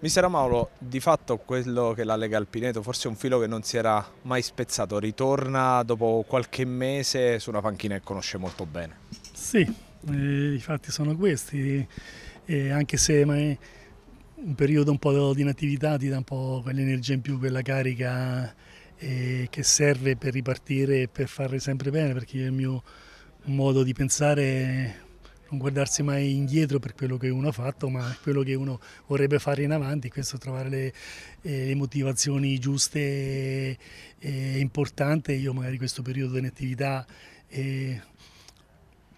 Mister Mauro, di fatto quello che la Lega Alpineto, forse un filo che non si era mai spezzato, ritorna dopo qualche mese su una panchina che conosce molto bene. Sì, eh, i fatti sono questi, eh, anche se un periodo un po' di inattività ti dà un po' quell'energia in più, quella carica eh, che serve per ripartire e per fare sempre bene, perché il mio modo di pensare non guardarsi mai indietro per quello che uno ha fatto, ma quello che uno vorrebbe fare in avanti, questo trovare le, eh, le motivazioni giuste e, e importante. Io magari questo periodo di attività e, eh,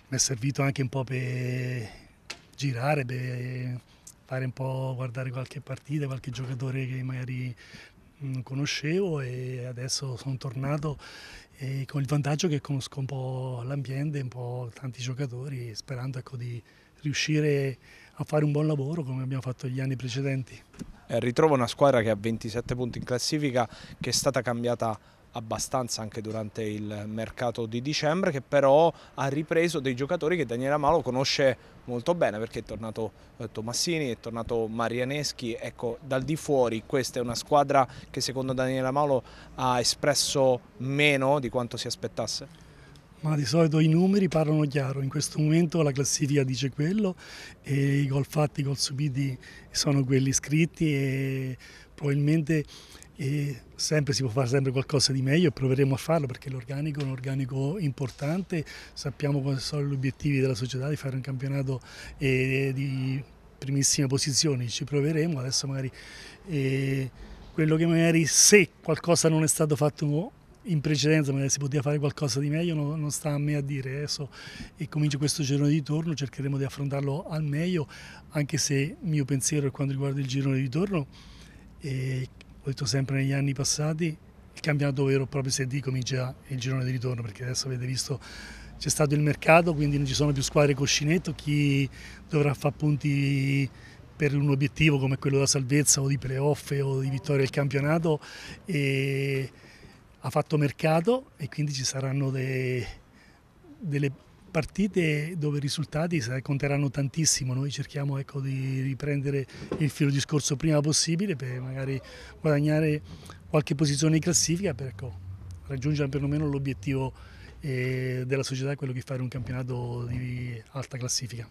mi è servito anche un po' per girare, per fare un po', guardare qualche partita, qualche giocatore che magari non mm, conoscevo e adesso sono tornato con il vantaggio che conosco un po' l'ambiente, un po' tanti giocatori, sperando ecco, di riuscire a fare un buon lavoro come abbiamo fatto gli anni precedenti. Eh, ritrovo una squadra che ha 27 punti in classifica, che è stata cambiata abbastanza anche durante il mercato di dicembre che però ha ripreso dei giocatori che Daniele Amalo conosce molto bene perché è tornato eh, Tomassini, è tornato Marianeschi, ecco dal di fuori questa è una squadra che secondo Daniele Amalo ha espresso meno di quanto si aspettasse? ma di solito i numeri parlano chiaro, in questo momento la classifica dice quello e i gol fatti, i gol subiti sono quelli scritti e probabilmente e sempre si può fare sempre qualcosa di meglio e proveremo a farlo perché l'organico è un organico importante, sappiamo quali sono gli obiettivi della società di fare un campionato eh, di primissime posizioni, ci proveremo, adesso magari eh, quello che magari se qualcosa non è stato fatto in precedenza magari si poteva fare qualcosa di meglio, no, non sta a me a dire adesso e comincia questo girone di torno, cercheremo di affrontarlo al meglio, anche se il mio pensiero è quanto riguarda il girone di torno è eh, ho detto sempre negli anni passati, il campionato vero proprio se D comincia il girone di ritorno, perché adesso avete visto c'è stato il mercato, quindi non ci sono più squadre cuscinetto, chi dovrà fare punti per un obiettivo come quello della salvezza o di playoff o di vittoria del campionato ha fatto mercato e quindi ci saranno dei, delle partite dove i risultati conteranno tantissimo, noi cerchiamo ecco, di riprendere il filo discorso prima possibile per magari guadagnare qualche posizione in classifica per ecco, raggiungere perlomeno l'obiettivo eh, della società, quello di fare un campionato di alta classifica.